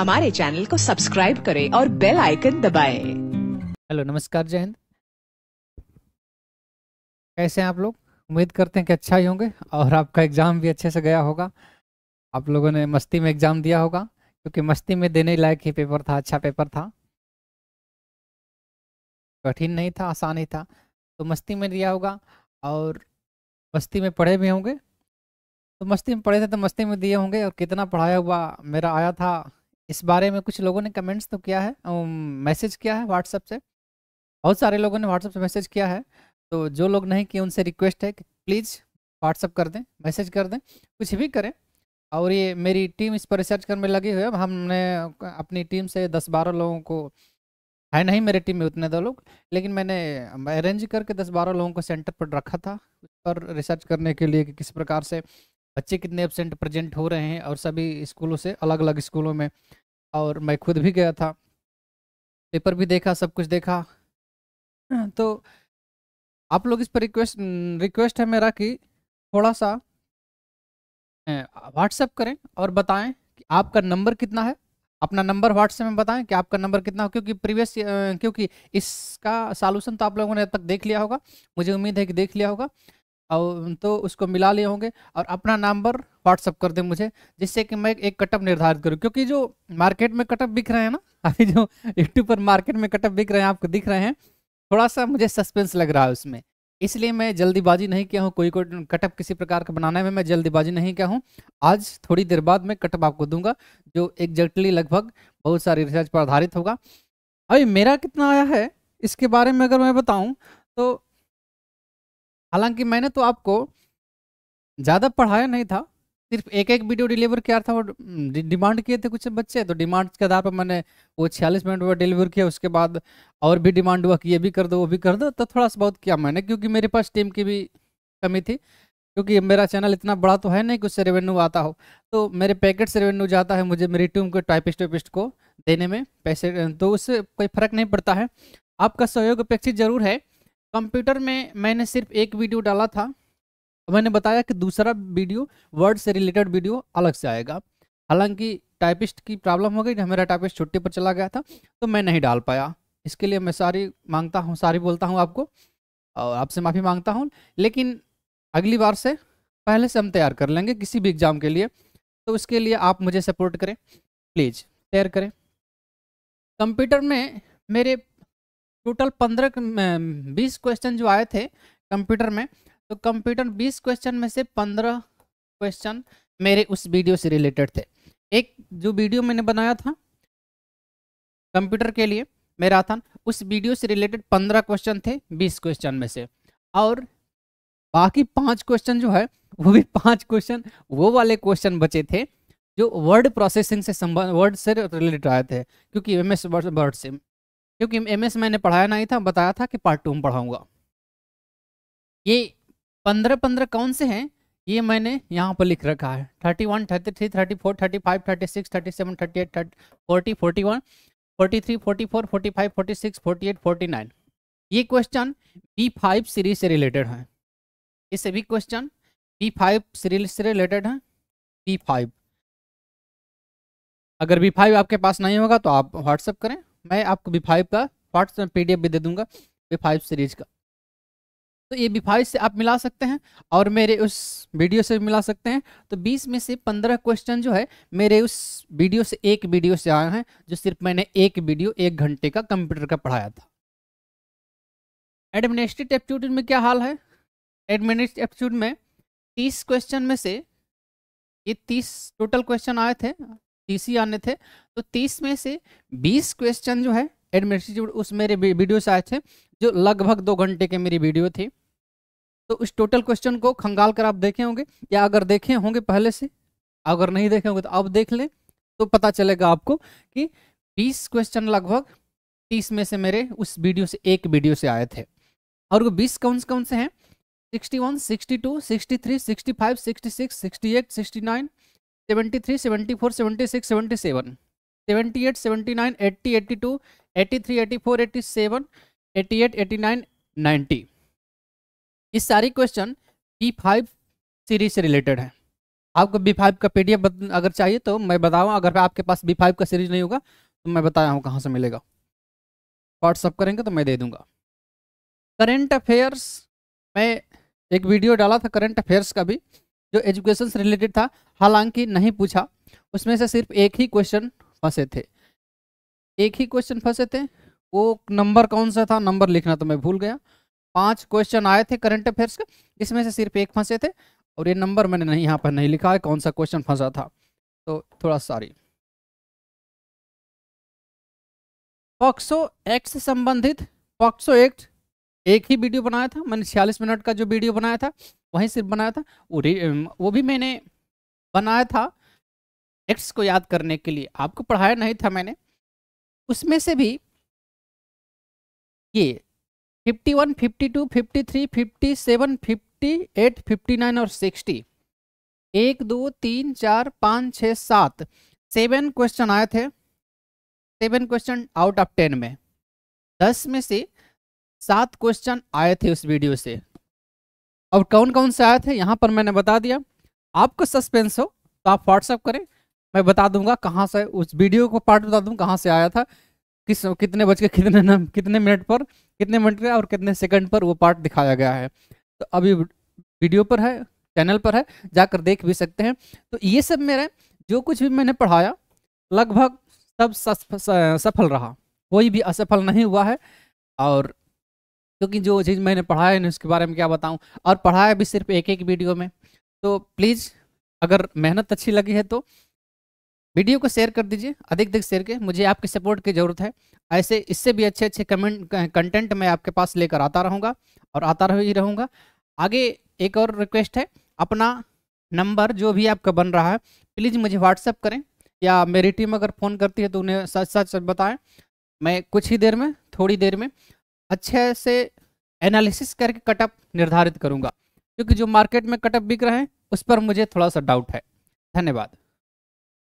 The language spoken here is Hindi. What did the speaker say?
हमारे चैनल को सब्सक्राइब करें और बेल आइकन दबाएं। हेलो नमस्कार जय हिंद कैसे हैं आप लोग उम्मीद करते हैं कि अच्छा ही होंगे और आपका एग्ज़ाम भी अच्छे से गया होगा आप लोगों ने मस्ती में एग्ज़ाम दिया होगा क्योंकि मस्ती में देने लायक ही पेपर था अच्छा पेपर था कठिन नहीं था आसान ही था तो मस्ती में दिया होगा और मस्ती में पढ़े भी होंगे तो मस्ती में पढ़े थे तो मस्ती में दिए होंगे और कितना पढ़ाया हुआ मेरा आया था इस बारे में कुछ लोगों ने कमेंट्स तो किया है मैसेज किया है व्हाट्सएप से बहुत सारे लोगों ने व्हाट्सएप से मैसेज किया है तो जो लोग नहीं किए उनसे रिक्वेस्ट है कि प्लीज़ व्हाट्सअप कर दें मैसेज कर दें कुछ भी करें और ये मेरी टीम इस पर रिसर्च करने में लगी हुई है हमने अपनी टीम से दस बारह लोगों को है नहीं मेरे टीम में उतने दो लोग लेकिन मैंने अरेंज करके दस बारह लोगों को सेंटर पर रखा था उस पर रिसर्च करने के लिए कि किस प्रकार से बच्चे कितने एबसेंट प्रजेंट हो रहे हैं और सभी स्कूलों से अलग अलग स्कूलों में और मैं खुद भी गया था पेपर भी देखा सब कुछ देखा हाँ, तो आप लोग इस पर रिक्वेस्ट रिक्वेस्ट है मेरा कि थोड़ा सा व्हाट्सएप करें और बताएं कि आपका नंबर कितना है अपना नंबर व्हाट्सएप में बताएं कि आपका नंबर कितना हो क्योंकि प्रीवियस क्योंकि इसका सॉल्यूशन तो आप लोगों ने अब तक देख लिया होगा मुझे उम्मीद है कि देख लिया होगा और तो उसको मिला लिए होंगे और अपना नंबर व्हाट्सअप कर दें मुझे जिससे कि मैं एक कटअप निर्धारित करूं क्योंकि जो मार्केट में कटअप बिक रहे हैं ना अभी जो यूट्यूब पर मार्केट में कटअप बिक रहे हैं आपको दिख रहे हैं थोड़ा सा मुझे सस्पेंस लग रहा है उसमें इसलिए मैं जल्दीबाजी नहीं किया हूँ कोई कोई कटअप किसी प्रकार का बनाने में मैं जल्दीबाजी नहीं किया हूँ आज थोड़ी देर बाद मैं कटअप आपको दूंगा जो एग्जैक्टली लगभग बहुत सारी रिसर्च पर आधारित होगा अभी मेरा कितना आया है इसके बारे में अगर मैं बताऊँ तो हालांकि मैंने तो आपको ज़्यादा पढ़ाया नहीं था सिर्फ एक एक वीडियो डिलीवर किया था और डिमांड किए थे कुछ बच्चे तो डिमांड के आधार पर मैंने वो छियालीस मिनट में डिलीवर किया उसके बाद और भी डिमांड हुआ कि ये भी कर दो वो भी कर दो तो थोड़ा सा बहुत किया मैंने क्योंकि मेरे पास टीम की भी कमी थी क्योंकि मेरा चैनल इतना बड़ा तो है नहीं कि उससे रेवेन्यू आता हो तो मेरे पैकेट से रेवेन्यू जाता है मुझे मेरी टीम के टाइपिस्ट वाइपिस्ट को देने में पैसे तो उससे कोई फर्क नहीं पड़ता है आपका सहयोग अपेक्षित जरूर है कंप्यूटर में मैंने सिर्फ एक वीडियो डाला था मैंने बताया कि दूसरा वीडियो वर्ड से रिलेटेड वीडियो अलग से आएगा हालांकि टाइपिस्ट की प्रॉब्लम हो गई मेरा टाइपिस्ट छुट्टी पर चला गया था तो मैं नहीं डाल पाया इसके लिए मैं सारी मांगता हूँ सारी बोलता हूँ आपको और आपसे माफ़ी मांगता हूँ लेकिन अगली बार से पहले से हम तैयार कर लेंगे किसी भी एग्ज़ाम के लिए तो उसके लिए आप मुझे सपोर्ट करें प्लीज़ तैयार करें कंप्यूटर में मेरे टोटल पंद्रह बीस क्वेश्चन जो आए थे कंप्यूटर में तो कंप्यूटर बीस क्वेश्चन में से पंद्रह क्वेश्चन मेरे उस वीडियो से रिलेटेड थे एक जो वीडियो मैंने बनाया था कंप्यूटर के लिए मेरा था उस वीडियो से रिलेटेड पंद्रह क्वेश्चन थे बीस क्वेश्चन में से और बाकी पांच क्वेश्चन जो है वो भी पांच क्वेश्चन वो वाले क्वेश्चन बचे थे जो वर्ड प्रोसेसिंग से संबंध वर्ड से रिलेटेड आए थे क्योंकि एम एस वर्ड से क्योंकि एम एस मैंने पढ़ाया नहीं था बताया था कि पार्ट टू में पढ़ाऊंगा ये पंद्रह पंद्रह कौन से हैं ये मैंने यहाँ पर लिख रखा है thirty one thirty three thirty four thirty five thirty six thirty seven thirty eight thirty forty forty one forty three forty four forty five forty six forty eight forty nine ये क्वेश्चन बी फाइव सीरीज से रिलेटेड हैं ये सभी क्वेश्चन बी फाइव सीरीज से रिलेटेड हैं बी फाइव अगर बी फाइव आपके पास नहीं होगा तो आप व्हाट्सअप करें मैं आपको वी फाइव का व्हाट्स में पी भी दे दूंगा वी फाइव सीरीज का तो ये वी फाइव से आप मिला सकते हैं और मेरे उस वीडियो से मिला सकते हैं तो बीस में से पंद्रह क्वेश्चन जो है मेरे उस वीडियो से एक वीडियो से आए हैं जो सिर्फ मैंने एक वीडियो एक घंटे का कंप्यूटर का पढ़ाया था एडमिनिस्ट्रेटिव एप्टीट्यूड में क्या हाल है एडमिनिस्ट्रेटिव एप्टीट्यूड में तीस क्वेश्चन में से ये तीस टोटल क्वेश्चन आए थे टीसी आने थे तो तीस में से बीस क्वेश्चन जो है एडमिनिस्ट्रेटिव उस मेरे वीडियो से आए थे जो लगभग दो घंटे के मेरी वीडियो थी तो उस टोटल क्वेश्चन को खंगाल कर आप देखे होंगे या अगर देखे होंगे पहले से अगर नहीं देखे होंगे तो अब देख लें तो पता चलेगा आपको कि बीस क्वेश्चन लगभग तीस में से मेरे उस वीडियो से एक वीडियो से आए थे और वो बीस कौन से कौन से हैं sixty one sixty two sixty three sixty seventy three seventy four seventy six seventy seven seventy eight seventy nine eighty eighty two eighty three eighty four eighty seven eighty eight eighty nine ninety ये सारी क्वेश्चन बी फाइव सीरीज से रिलेटेड है आपको बी फाइव का पी अगर चाहिए तो मैं बताऊँ अगर आपके पास बी फाइव का सीरीज नहीं होगा तो मैं बताया हूँ कहाँ से मिलेगा व्हाट्सअप करेंगे तो मैं दे दूँगा करेंट अफेयर्स मैं एक वीडियो डाला था करंट अफेयर्स का भी जो एजुकेशन से रिलेटेड था हालांकि नहीं पूछा उसमें से सिर्फ एक ही क्वेश्चन फंसे थे एक ही क्वेश्चन फंसे थे वो नंबर कौन सा था नंबर लिखना तो मैं भूल गया पांच क्वेश्चन आए थे करंट अफेयर्स के इसमें से सिर्फ एक फंसे थे और ये नंबर मैंने नहीं यहाँ पर नहीं लिखा है कौन सा क्वेश्चन फंसा था तो थोड़ा सॉरी पॉक्सो एक्ट से संबंधित पॉक्सो एक्ट एक ही वीडियो बनाया था मैंने छियालीस मिनट का जो वीडियो बनाया था वहीं सिर्फ बनाया था वो वो भी मैंने बनाया था एक्स को याद करने के लिए आपको पढ़ाया नहीं था मैंने उसमें से भी ये 51, 52, 53, 57, 58, 59 और 60 एक दो तीन चार पाँच छ सात सेवन क्वेश्चन आए थे seven question out of ten में दस में से सात क्वेश्चन आए थे उस वीडियो से और कौन कौन से आए थे यहाँ पर मैंने बता दिया आपको सस्पेंस हो तो आप व्हाट्सअप करें मैं बता दूंगा कहाँ से उस वीडियो को पार्ट बता दूँ कहाँ से आया था किस कितने बज के कितने कितने मिनट पर कितने मिनट का और कितने सेकंड पर वो पार्ट दिखाया गया है तो अभी वीडियो पर है चैनल पर है जाकर देख भी सकते हैं तो ये सब मेरा जो कुछ भी मैंने पढ़ाया लगभग सब सफल रहा कोई भी असफल नहीं हुआ है और क्योंकि जो चीज़ मैंने पढ़ा है ना उसके बारे में क्या बताऊँ और पढ़ाया भी सिर्फ एक एक वीडियो में तो प्लीज़ अगर मेहनत अच्छी लगी है तो वीडियो को शेयर कर दीजिए अधिक अधिक शेयर के मुझे आपके सपोर्ट की ज़रूरत है ऐसे इससे भी अच्छे अच्छे कमेंट कंटेंट मैं आपके पास लेकर आता रहूँगा और आता रह ही रहूँगा आगे एक और रिक्वेस्ट है अपना नंबर जो भी आपका बन रहा है प्लीज़ मुझे व्हाट्सअप करें या मेरी टीम अगर फ़ोन करती है तो उन्हें सच सच बताएं मैं कुछ ही देर में थोड़ी देर में अच्छे से एनालिसिस करके कटअप निर्धारित करूंगा क्योंकि जो मार्केट में कटअप बिक रहे हैं उस पर मुझे थोड़ा सा डाउट है धन्यवाद